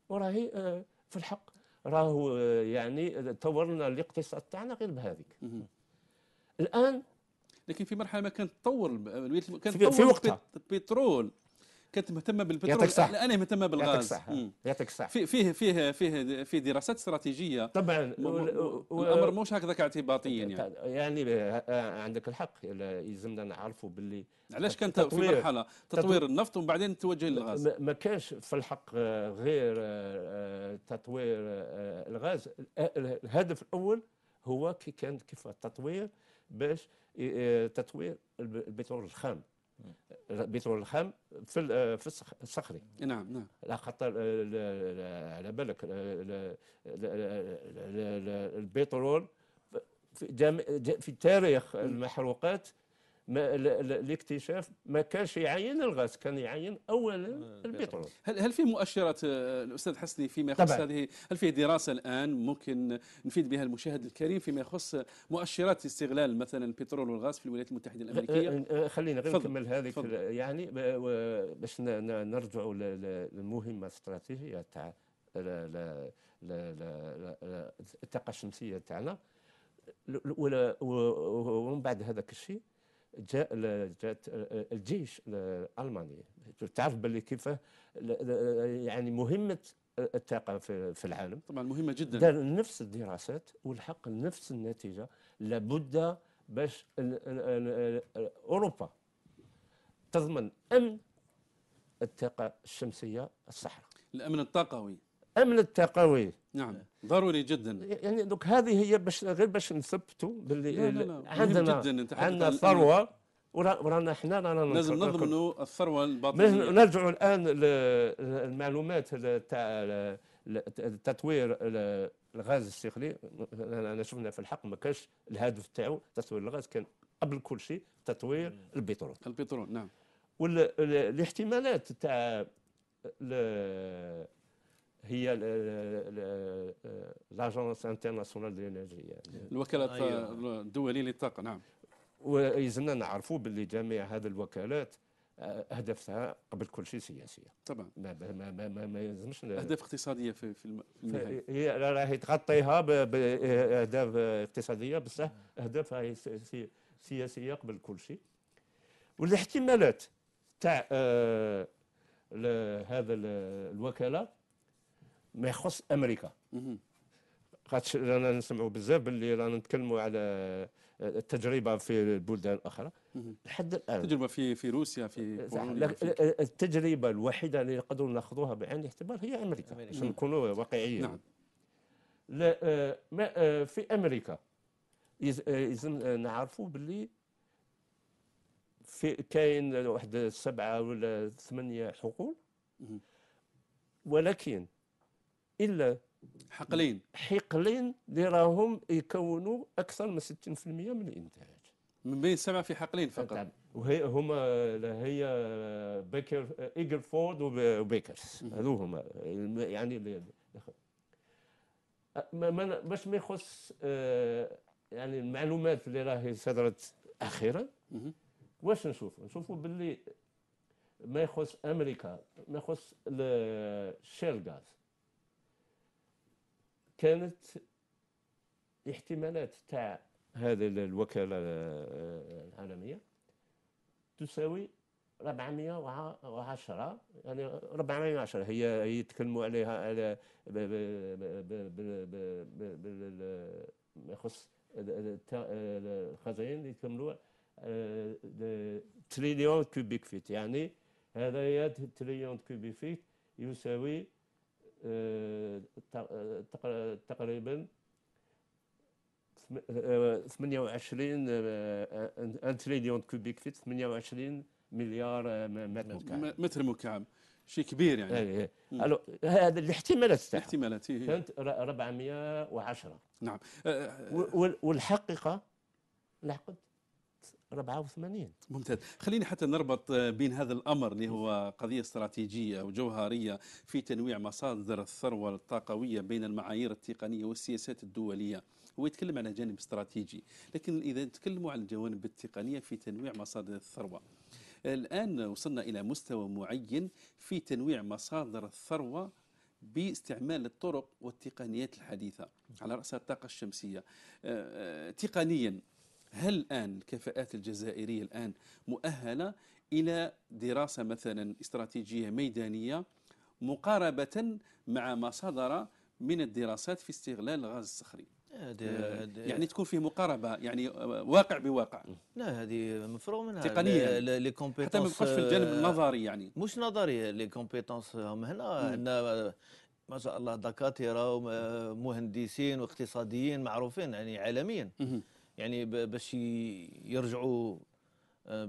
وراهي آه، في الحق راهو آه، يعني طورنا الاقتصاد تاعنا غير بهذيك الان لكن في مرحله ما كانت تطور كانت في, في وقتها البترول كانت مهتمه بالبترول صح. انا مهتمه بالغاز يعطيك الصحه يعطيك فيه فيه فيه في دراسات استراتيجيه طبعا و... الامر مش هكذاك اعتباطيا يعني يعني آه، آه، عندك الحق يلزمنا نعرفوا باللي علاش كان في مرحله تطوير, تطوير النفط ومن بعدين توجه للغاز ما كانش في الحق آه، غير تطوير الغاز الهدف الاول هو كي كان كيف التطوير باش تطوير البترول الخام بترول الخام في آه، في الصخري نعم نعم على خاطر آه، على بالك آه، البترول في, في تاريخ المحروقات ما الاكتشاف ما كانش يعين الغاز كان يعين اولا آه، البترول هل هل في مؤشرات آه، الاستاذ حسني فيما يخص هذه هل في دراسه الان ممكن نفيد بها المشاهد الكريم فيما يخص مؤشرات استغلال مثلا البترول والغاز في الولايات المتحده الامريكيه آه، خلينا غير نكمل هذه يعني باش نرجعوا للمهمه الاستراتيجيه تاع الطاقه الشمسيه تاعنا ومن بعد هذاك الشيء جاء جات آه، آه، الجيش الالماني تعرف باللي كيفاه يعني مهمه الطاقه في العالم طبعا مهمه جدا دار نفس الدراسات والحق نفس النتيجه لابد باش اوروبا تضمن امن الطاقه الشمسيه الصحراء الامن الطاقوي امن التقوي نعم ضروري جدا يعني دوك هذه هي باش غير باش نثبتوا باللي لا لا لا عندنا عندنا ثروه ورانا حنا رانا لازم نضمنوا الثروه الباطنيه نرجعوا الان للمعلومات تاع تطوير الغاز السخلي انا شفنا في الحق ما كانش الهدف تاعو تطوير الغاز كان قبل كل شيء تطوير البترول البترول نعم والاحتمالات تاع هي لاجونس انترناسيونال دي الانرجي يعني. الوكالات أيوة. الدوليه للطاقه نعم ويزنا نعرفوا باللي جميع هذه الوكالات آه، اهدافها قبل كل شيء سياسيه طبعا ما ما ما ما, ما يلزمش اهداف اقتصاديه في في النهايه هي راهي تغطيها باهداف اقتصاديه بصح اهدافها هي سياسيه قبل كل شيء والاحتمالات تاع آه، هذا الوكاله ما يخص امريكا خاطش رانا نسمعوا بزاف باللي رانا نتكلموا على التجربه في البلدان الاخرى لحد الان التجربه في في روسيا في التجربه الوحيده اللي نقدروا ناخذوها بعين الاعتبار هي امريكا باش نكونوا واقعيين نعم لا آه، ما آه، في امريكا لازم آه، نعرفوا باللي في كاين واحد سبعه ولا ثمانيه حقول ولكن الا حقلين حقلين اللي راهم يكونوا اكثر من 60% من الانتاج من بين سبع في حقلين فقط وهي هما هي بيكر ايجل فورد وبيكرز هذو هما يعني ما باش ما يخص آه، يعني المعلومات اللي راهي صدرت اخيرا واش نشوفوا نشوفوا باللي ما يخص امريكا ما يخص الشيل غاز كانت الاحتمالات تاع هذه الوكاله آه، آه، العالميه تساوي 410 يعني 410 هي هي يتكلموا عليها على ما يخص الخزائن اللي آه، تريليون كوبيك فيت يعني هذا تريليون كوبيك فيت يساوي تقريبا 28 ان آه، آه، آه، تريليون كوبيك فيت 28 مليار متر مكعب متر مكعب شيء كبير يعني إيه، إيه. الو هذا الاحتمالات تاعها الاحتمالات إيه، فهمت 410 نعم والحقيقه لحقت 84 ممتاز خليني حتى نربط آه، بين هذا الأمر اللي هو قضية استراتيجية وجوهرية في تنويع مصادر الثروة الطاقوية بين المعايير التقنية والسياسات الدولية هو يتكلم على جانب استراتيجي لكن إذا نتكلموا على الجوانب التقنية في تنويع مصادر الثروة الآن وصلنا إلى مستوى معين في تنويع مصادر الثروة باستعمال الطرق والتقنيات الحديثة على رأسها الطاقة الشمسية آه، آه، تقنيا هل الآن الكفاءات الجزائرية الآن مؤهلة إلى دراسة مثلا استراتيجية ميدانية مقاربة مع ما صدر من الدراسات في استغلال الغاز الصخري آه، آه، يعني تكون فيه مقاربه يعني آه، واقع بواقع لا هذه مفروغ منها تقنيا لي كومبيتونس حتى ما في الجانب النظري يعني مش نظري لي كومبيتونس هم هنا ما شاء الله دكاتره ومهندسين واقتصاديين معروفين يعني عالميا يعني باش يرجعوا آه،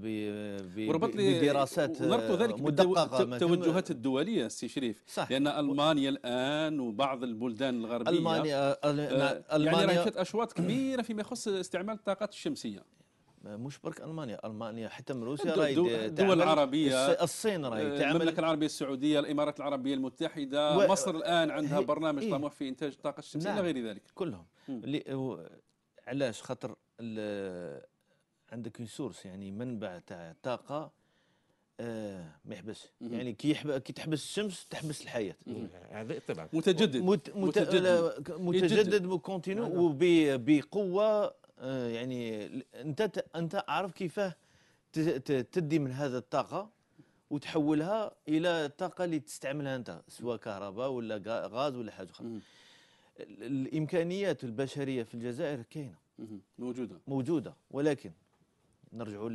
وربط لي بدراسات آه، وربطوا ذلك مدققه بالتوجهات الدوليه سي شريف صح. لان المانيا الان وبعض البلدان الغربيه المانيا آه، المانيا يعني راهي يعني اشواط كبيره فيما يخص استعمال الطاقات الشمسيه مش برك المانيا المانيا حتى من روسيا راهي الدول العربيه الصين راهي تعمل المملكه العربيه السعوديه الامارات العربيه المتحده و... مصر الان عندها برنامج إيه. طموح في انتاج الطاقه الشمسيه نعم. غير ذلك كلهم علاش خاطر عندك اون سورس يعني منبع تاع طاقه آه ما يحبسش يعني كي كي تحبس الشمس تحبس الحياه هذا طبعا متجدد مت... مت... متجدد متجدد كونتينو نعم، نعم. وبقوه آه يعني انت انت عارف كيفاه تدي من هذا الطاقه وتحولها الى الطاقه اللي تستعملها انت سواء كهرباء ولا غاز ولا حاجه اخرى الامكانيات البشريه في الجزائر كاينه موجوده موجوده ولكن نرجعوا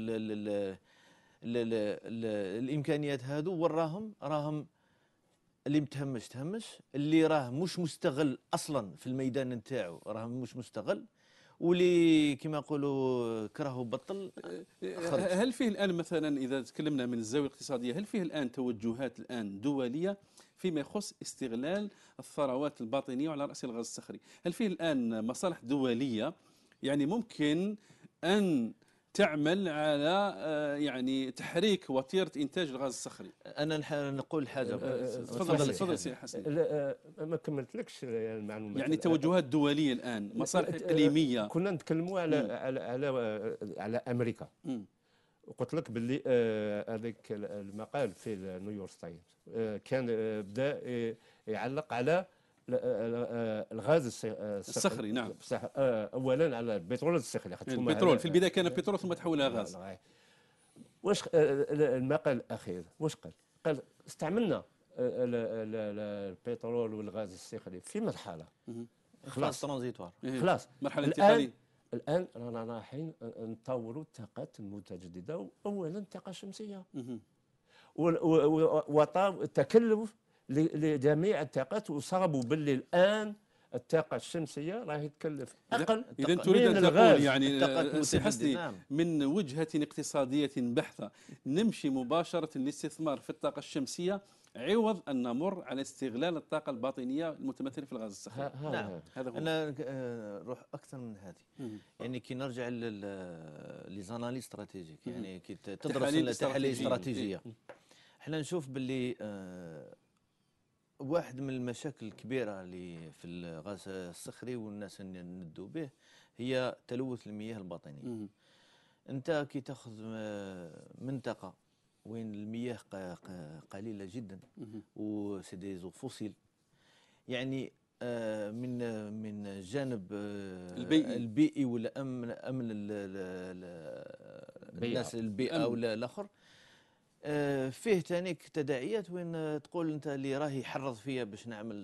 الامكانيات هادو وراهم راهم اللي متهمش تهمش اللي راه مش مستغل اصلا في الميدان نتاعو راه مش مستغل واللي كما نقولوا كرهه بطل خرج. هل فيه الان مثلا اذا تكلمنا من الزاويه الاقتصاديه هل فيه الان توجهات الان دوليه فيما يخص استغلال الثروات الباطنية وعلى رأس الغاز الصخري هل فيه الآن مصالح دولية يعني ممكن أن تعمل على آه، يعني تحريك وتيره انتاج الغاز الصخري انا نقول حاجه أه، أه، تفضل تفضل سي حسن ما كملتلكش المعلومات يعني توجهات دوليه الان مصالح اقليميه كنا نتكلموا على, على على على امريكا م. قلت لك باللي آه، هذاك المقال في نيويورك تايمز آه، كان آه، بدا يعلق على الغاز الصخري نعم اولا على البترول الصخري البترول في البدايه كان بترول ثم تحول الى غاز نعم. واش المقال الاخير واش قال؟ قال استعملنا البترول والغاز الصخري في مرحله خلاص ترانزيتوار خلاص مرحله انتقاليه الان رانا رايحين نطوروا الطاقات المتجدده اولا الطاقه الشمسيه التكلف لجميع الطاقات وصابوا باللي الان الطاقه الشمسيه راهي تكلف اقل اذا تريد ان تقول يعني آه، سي حسني نعم. من وجهه اقتصاديه بحثه نمشي مباشره للاستثمار في الطاقه الشمسيه عوض ان نمر على استغلال الطاقه الباطنيه المتمثله في الغاز الصخري نعم هذا هو انا آه، نروح اكثر من هذه يعني كي نرجع لي زاناليز استراتيجيك يعني كي تدرس التحاليل الاستراتيجيه إيه. احنا نشوف باللي آه، واحد من المشاكل الكبيره اللي في الغاز الصخري والناس اللي ندوا به هي تلوث المياه الباطنيه انت كي تاخذ آه، منطقه وين المياه قليله جدا وسي دي زو فوسيل يعني آه، من من جانب آه، البيئي, البيئي ولا امن امن الناس البيئه ولا الاخر آه، فيه تانيك تداعيات وين تقول انت اللي راهي حرض فيا باش نعمل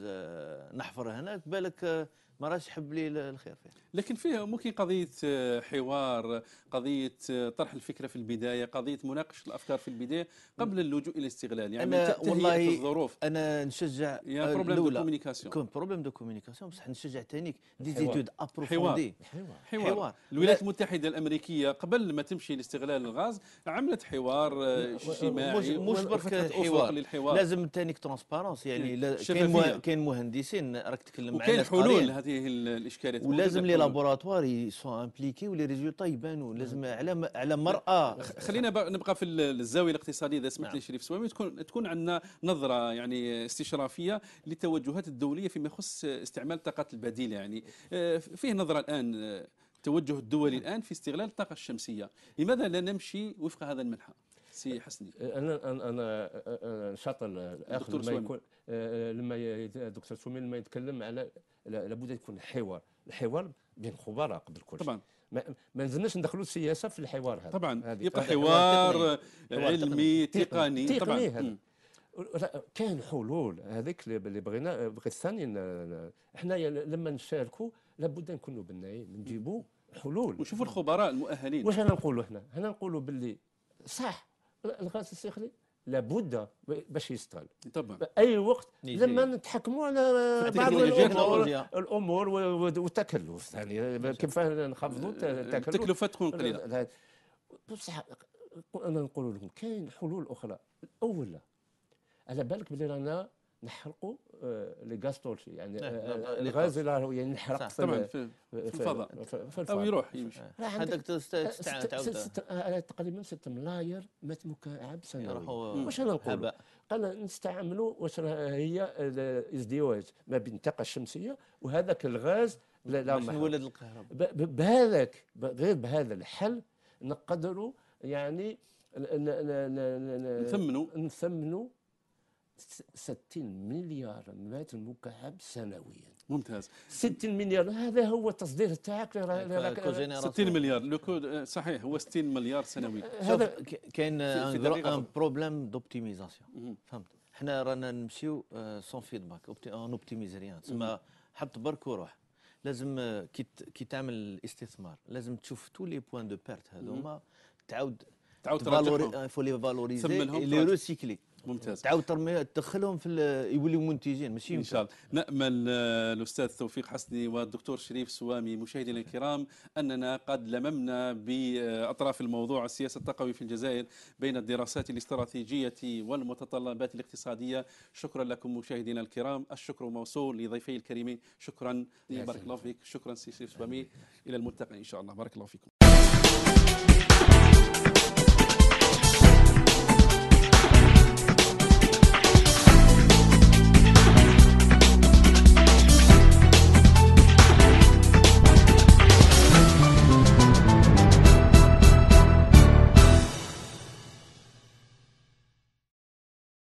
نحفر هناك بالك ما راش حب لي الخير فيه لكن فيه ممكن قضيه آه، حوار قضيه آه، طرح الفكره في البدايه قضيه مناقشه الافكار في البدايه قبل اللجوء الى الاستغلال يعني أنا والله الظروف انا نشجع يا بروبليم دو كومينيكاسيون كون بروبليم دو كومينيكاسيون بصح نشجع ثاني ديزيتود ابروفوندي حوار حوار, حوار. الولايات المتحده الامريكيه قبل ما تمشي لاستغلال الغاز عملت حوار اجتماعي آه، مش برك حوار للحوار لازم ثاني ترونسبارونس يعني إيه. كاين مهندسين راك تكلم وكاين حلول هذه الاشكاليات ولازم لي لابوراتوار سو امبليكي ولي ريزولتا يبانوا لازم نعم. على على نعم. مراه خلينا نبقى في الزاويه الاقتصاديه اذا سمحت لي نعم. شريف سوامي تكون تكون عندنا نظره يعني استشرافيه للتوجهات الدوليه فيما يخص استعمال الطاقات البديله يعني آه، فيه نظره الان التوجه آه، الدولي الان في استغلال الطاقه الشمسيه لماذا لا نمشي وفق هذا المنحى سي حسني انا انا انا شاطر الاخ لما يكون آه، لما دكتور سومي لما يتكلم على لابد يكون حوار الحوار بين خبراء قبل كل شيء طبعا ما, ما نزلناش ندخلوا السياسه في الحوار هذا طبعا يبقى حوار علمي تقني تقني, تقني طبعا كان حلول هذيك اللي بغينا بغيت ثاني احنا لما نشاركوا لابد نكونوا بنايين نجيبوا حلول وشوفوا الخبراء المؤهلين واش انا نقولوا احنا؟ هنا نقولوا باللي صح الغاز الصخري لابد باش يستغل طبعا اي وقت لما نتحكموا على بعض الامور والتكلف يعني كيف نخفضوا أه، التكلفه تكون قليله بصح انا نقول لهم كاين حلول اخرى الاولى على بالك بلي رانا نحرقوا آه، لي غاز تورشي يعني إيه، آه، الغاز اللي يعني نحرق في في, الفضاء في الفضاء او يروح يمشي هذاك آه. تعاود تقريبا 6 ملاير مات مكعب سنوي واش انا نقول قال نستعملوا واش هي الازدواج ما بين الطاقه الشمسيه وهذاك الغاز لا لا باش نولد الكهرباء بهذاك غير بهذا الحل نقدروا يعني نثمنوا نثمنوا 60 مليار متر مكعب سنويا ممتاز 60 مليار هذا هو التصدير تاعك 60 مليار لو صحيح هو 60 مليار سنويا هذا كاين ان بروبليم دوبتيميزاسيون فهمت حنا رانا نمشيو سون فيدباك اون اوبتيميز ريان تسمى حط برك وروح لازم آه، كي تعمل الاستثمار لازم تشوف تو لي بوان دو بيرت هذوما تعاود تعاود تراجعهم فولي فالوريزي لي روسيكلي ممتاز تعاود ترميها تدخلهم في يوليو منتجين ماشي ان شاء الله نامل آه، الاستاذ توفيق حسني والدكتور شريف سوامي مشاهدينا الكرام اننا قد لممنا باطراف الموضوع السياسه التقوي في الجزائر بين الدراسات الاستراتيجيه والمتطلبات الاقتصاديه شكرا لكم مشاهدينا الكرام الشكر موصول لضيفي الكريمين شكرا بارك الله فيك شكرا سي شريف سوامي الى الملتقى ان شاء الله بارك الله فيكم